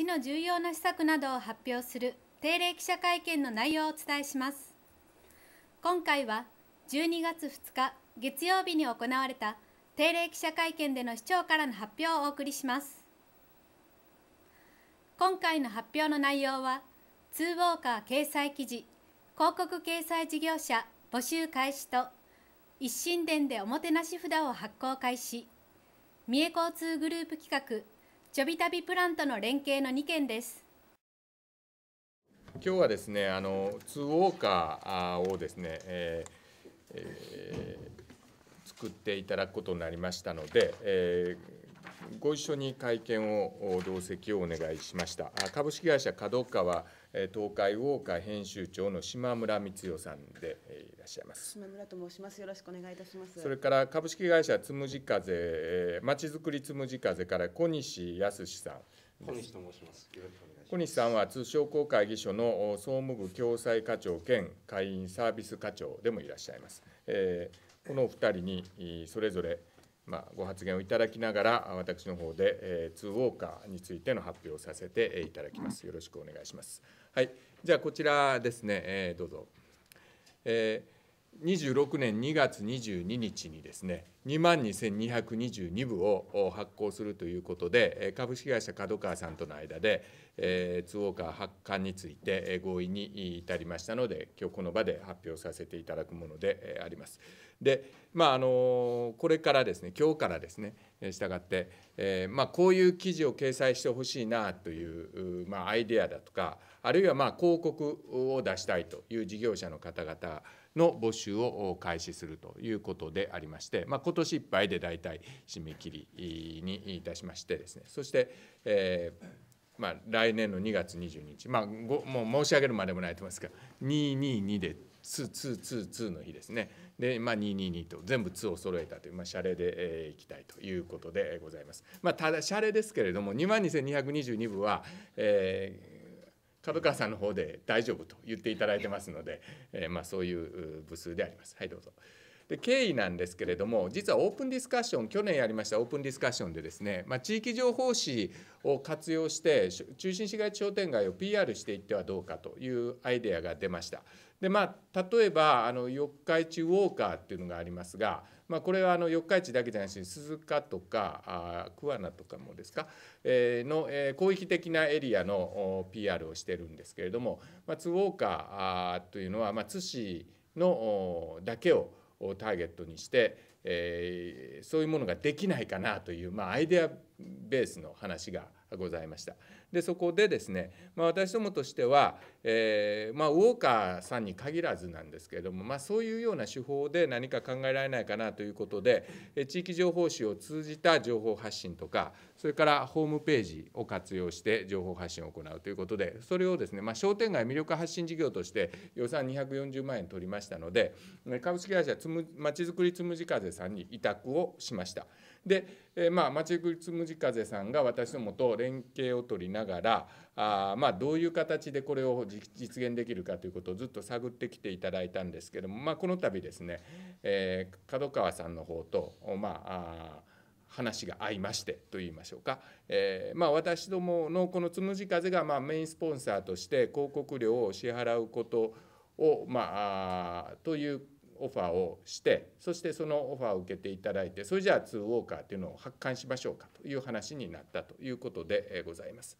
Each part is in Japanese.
市の重要な施策などを発表する定例記者会見の内容をお伝えします今回は12月2日月曜日に行われた定例記者会見での市長からの発表をお送りします今回の発表の内容はツウォーカー掲載記事広告掲載事業者募集開始と一心伝でおもてなし札を発行開始三重交通グループ企画ちょび旅プラントの連携の2件です。今日はですね、あのツーウォーカーをですね、えーえー、作っていただくことになりましたので、えーご一緒に会見を同席をお願いしました株式会社角川東海ウォーカー編集長の島村光代さんでいらっしゃいます島村と申しますよろしくお願いいたしますそれから株式会社つむじ風まちづくりつむじ風から小西康さん小西と申しますよろしくお願いします小西さんは通商工会議所の総務部共済課長兼会員サービス課長でもいらっしゃいます、えー、この二人にそれぞれまあ、ご発言をいただきながら、私の方で、えー、ツーウォーカーについての発表をさせていただきます。よろしくお願いします。はい、じゃあ、こちらですね、えー、どうぞ。えー26年2月22日にですね2万2222部を発行するということで株式会社角川さんとの間で、えー、坪岡発刊について合意に至りましたので今日この場で発表させていただくものであります。でまああのこれからですね今日からですねしたがって、えまあ、こういう記事を掲載してほしいなという、まあ、アイデアだとかあるいはまあ広告を出したいという事業者の方々の募集を開始するということでありまして、まあ、今年いっぱいで大体締め切りにいたしましてですねそして、えー、まあ、来年の2月22日、まあ、もう申し上げるまでもないと思いますが222で222の日ですねで、まあ、222と全部2を揃えたという、まあ、シャレで、えー、いきたいということでございます、まあ、ただシャレですけれども2万2222部は、えー株川さんの方で大丈夫と言っていただいてますので、えー、まあ、そういう部数であります。はいどうぞで経緯なんですけれども実はオープンディスカッション去年やりましたオープンディスカッションでですね、まあ、地域情報誌を活用して中心市街地商店街を PR していってはどうかというアイデアが出ました。でまあ、例えばあの四日市ウォーカーっていうのがありますが、まあ、これはあの四日市だけじゃなくし鈴鹿とかあ桑名とかもですか、えー、の、えー、広域的なエリアの PR をしてるんですけれども、まあ、ツウォーカーというのは、まあ、津市のだけをターゲットにして、えー、そういうものができないかなという、まあ、アイデアベースの話がございました。でそこでですね、まあ、私どもとしては、えー、まあ、ウォーカーさんに限らずなんですけれども、まあ、そういうような手法で何か考えられないかなということで地域情報誌を通じた情報発信とかそれからホームページを活用して情報発信を行うということで、それをですね、まあ、商店街魅力発信事業として予算240万円取りましたので、株式会社つむまちづくりつむじ風さんに委託をしました。で、えー、まあ、まちづくりつむじ風さんが私どもと連携を取りながら、あまあ、どういう形でこれを実現できるかということをずっと探ってきていただいたんですけども、まあ、この度ですね、えー、角川さんの方と、まあ話が合いましてと言いましょうか、えー、まあ、私どものこのつむじ風がまあメインスポンサーとして広告料を支払うことを、まあ、というオファーをしてそしてそのオファーを受けていただいてそれじゃあツーウォーカーというのを発刊しましょうかという話になったということでございます。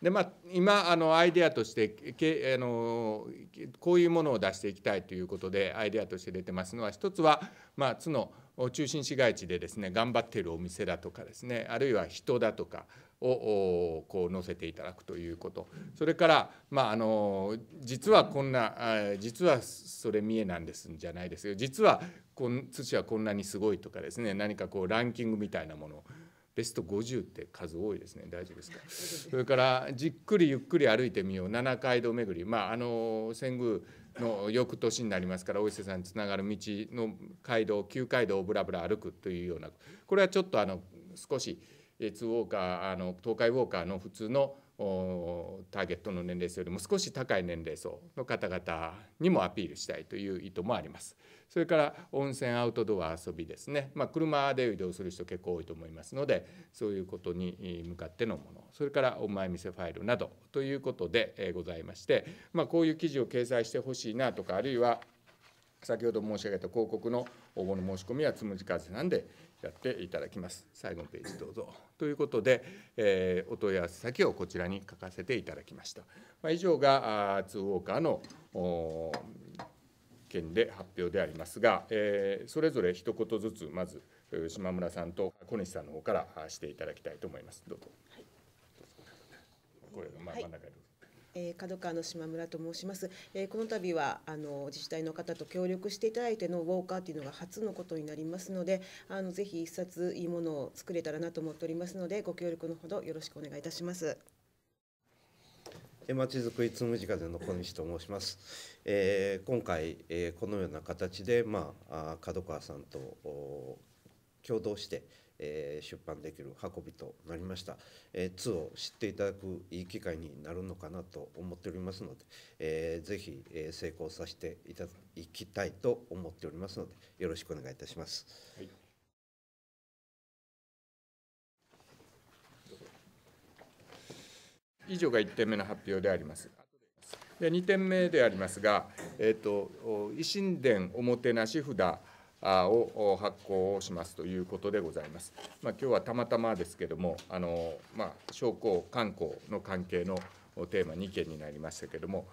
でまあ、今あのアイデアとしてけあのこういうものを出していきたいということでアイデアとして出てますのは一つは、まあ、の中心市街地でですね頑張っているお店だとかですねあるいは人だとかをこう載せていただくということそれから、まあ、あの実はこんな実はそれ見えなんですじゃないですよ実はこ土はこんなにすごいとかですね何かこうランキングみたいなものベスト50って数多いですね大丈夫ですかそれからじっくりゆっくり歩いてみよう七街道巡りまああの遷宮の翌年になりますからお伊勢さんにつながる道の街道旧街道をぶらぶら歩くというようなこれはちょっとあの少しツーウォーカーあの東海ウォーカーの普通のターゲットの年齢層よりも少し高い年齢層の方々にもアピールしたいという意図もあります。それから温泉アウトドア遊びですね、まあ、車で移動する人結構多いと思いますのでそういうことに向かってのものそれからお前店ファイルなどということでございまして、まあ、こういう記事を掲載してほしいなとかあるいは先ほど申し上げた広告の応募の申し込みはつむじ風なんでやっていただきます。最後のページどうぞ。ということで、えー、お問い合わせ先をこちらに書かせていただきました。まあ、以上が通報ーの件で発表でありますが、えー、それぞれ一言ずつまず島村さんと小西さんの方からしていただきたいと思います。どうぞ。これま真ん中に。えー、角川の島村と申します、えー、この度はあの自治体の方と協力していただいてのウォーカーというのが初のことになりますのであのぜひ一冊いいものを作れたらなと思っておりますのでご協力のほどよろしくお願いいたします。まちづくりつむじ風の小西と申します。えー、今回、えー、このような形で、まあ、角川さんと共同して、えー、出版できる運びとなりました。えー、2を知っていただくいい機会になるのかなと思っておりますので、えー、ぜひ、え成功させていただきたいと思っておりますので、よろしくお願いいたします。はい以上が1点目の発表であります。で2点目でありますが、えーと、維新伝おもてなし札を発行しますということでございます。まあ、今日はたまたまですけども、あのまあ、商工、観光の関係のテーマ2件になりましたけども、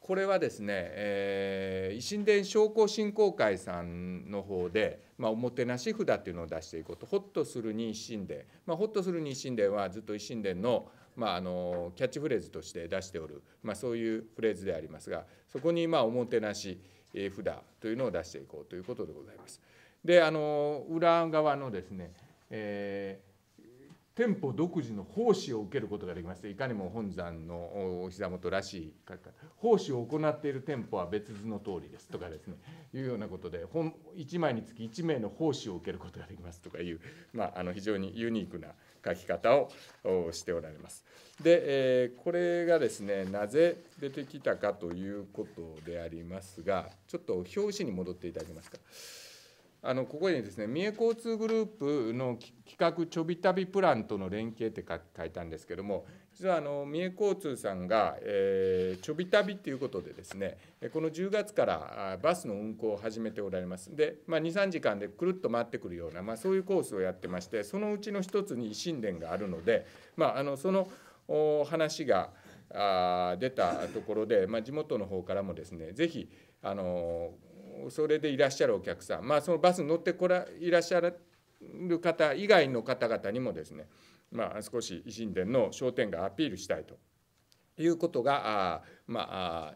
これはですね、えー、維新伝商工振興会さんの方で、まあ、おもてなし札っていうのを出していこうと、ほっとするに維新伝、まあ、ほっとするに維新伝はずっと維新伝のまあ、あのキャッチフレーズとして出しておる、まあ、そういうフレーズでありますがそこにまあおもてなし札というのを出していこうということでございます。であの裏側のですね、えー店舗独自の奉仕を受けることができましていかにも本山のお膝元らしい奉仕を行っている店舗は別図の通りですとかですねいうようなことで本1枚につき1名の奉仕を受けることができますとかいう、まあ、あの非常にユニークな書き方をしておられます。で、えー、これがですねなぜ出てきたかということでありますがちょっと表紙に戻っていただけますか。あのここにですね三重交通グループの企画ちょび旅プランとの連携って書いたんですけども実はあの三重交通さんが、えー、ちょび旅っていうことでですねこの10月からバスの運行を始めておられますで、まあ、23時間でくるっと回ってくるような、まあ、そういうコースをやってましてそのうちの一つに維新伝があるので、まあ、あのその話があ出たところで、まあ、地元の方からもですね是非あのーそれでいらっしゃるお客さん、まあ、そのバスに乗ってこらいらっしゃる方以外の方々にもですね、まあ、少し維新伝の商店街アピールしたいということがあ、まあ、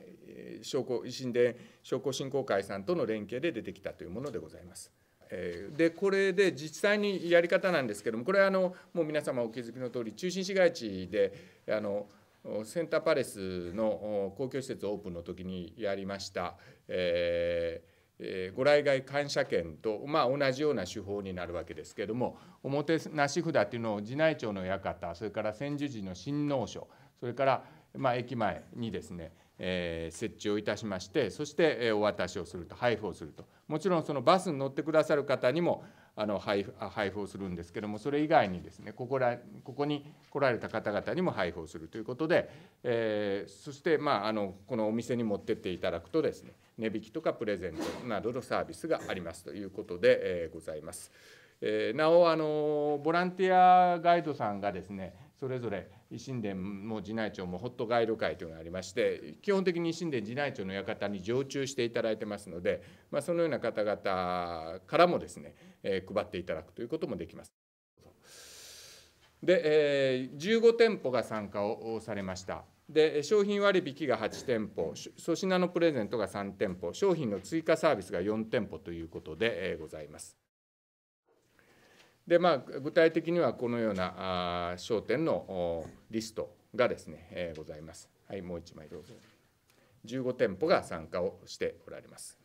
商工維新伝商工振興会さんとの連携で出てきたというものでございます。でこれで実際にやり方なんですけどもこれはあのもう皆様お気づきの通り中心市街地であのセンターパレスの公共施設オープンの時にやりました、えーえご来外感謝券と、まあ、同じような手法になるわけですけれどもおもてなし札っていうのを寺内町の館それから千住寺の親王所それから、まあ、駅前にですね、えー、設置をいたしましてそして、えお渡しをすると配布をするともちろんそのバスに乗ってくださる方にもあの配布配布をするんですけどもそれ以外にですねここらここに来られた方々にも配布をするということで、えー、そしてまああのこのお店に持ってっていただくとですね値引きとかプレゼントなどのサービスがありますということで、えー、ございます。えー、なおあのボランティアガイドさんがですねそれぞれ維新殿も寺内町もホットガイド会というのがありまして基本的に維新伝寺内町の館に常駐していただいてますので、まあ、そのような方々からもですね、えー、配っていただくということもできます。で、えー、15店舗が参加をされました。で商品割引が8店舗粗品のプレゼントが3店舗商品の追加サービスが4店舗ということでございます。でまあ、具体的にはこのようなあ焦点のリストがですね、えー、ございます。はい、もう1枚どうぞ。15店舗が参加をしておられます。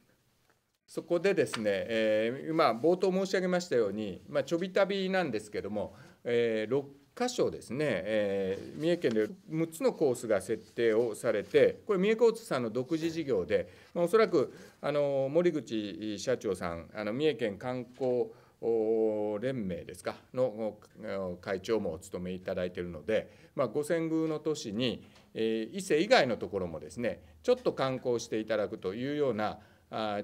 そこでですね、えー、まあ、冒頭申し上げましたように、まあ、ちょびたびなんですけども、えー、6箇所ですね、えー、三重県で6つのコースが設定をされて、これ、三重交通さんの独自事業で、まあ、おそらくあの森口社長さん、あの三重県観光連盟ですかの会長もお務めいただいているので、まあ、五線宮の都市に、えー、伊勢以外のところもですねちょっと観光していただくというような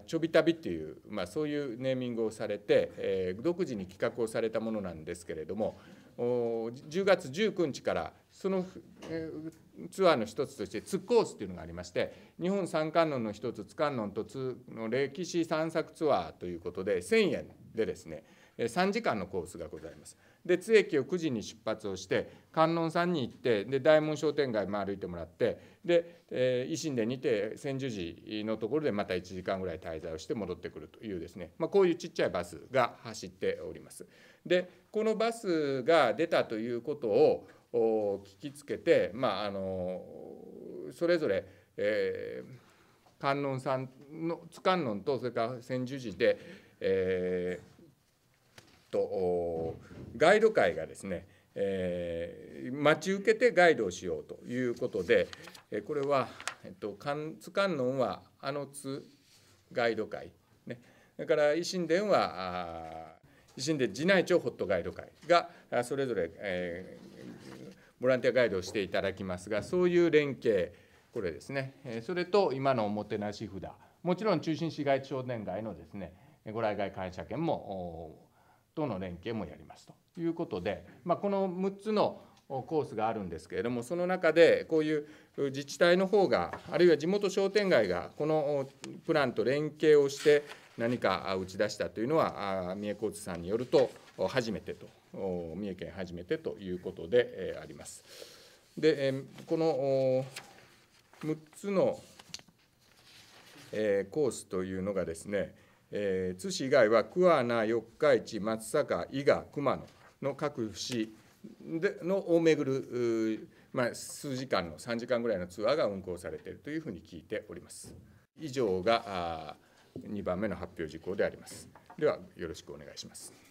ちょび旅っていう、まあ、そういうネーミングをされて、えー、独自に企画をされたものなんですけれども10月19日からその、ツアーの一つとして「ツッコース」というのがありまして日本三観音の一つ津観音との歴史散策ツアーということで1,000円でですね3時間のコースがございます。で津駅を9時に出発をして観音さんに行ってで大門商店街も歩いてもらってで、えー、維新でにて千住寺のところでまた1時間ぐらい滞在をして戻ってくるというですね、まあ、こういうちっちゃいバスが走っております。でこのバスが出たということを聞きつけて、まあ、あのそれぞれ、えー、観音さんの津観音とそれから千住寺で、えー、とガイド会がですね、えー、待ち受けてガイドをしようということで、えこれは、えっと、津観音はあの津ガイド会、ね、だから維新伝は維新伝寺内町ホットガイド会がそれぞれ、えー、ボランティアガイドをしていただきますがそういう連携これですねそれと今のおもてなし札もちろん中心市街地少年街のですねご来外感謝券もとの連携もやりますということで、まあ、この6つのコースがあるんですけれどもその中でこういう自治体の方があるいは地元商店街がこのプランと連携をして何か打ち出したというのは三重交通さんによると初めてと三重県初めてということであります。でこの6つのコースというのがですねえー、津市以外は桑名、四日市、松阪、伊賀、熊野の各市でのを巡る、まあ、数時間の3時間ぐらいのツアーが運行されているというふうに聞いております。以上があ2番目の発表事項であります。ではよろしくお願いします。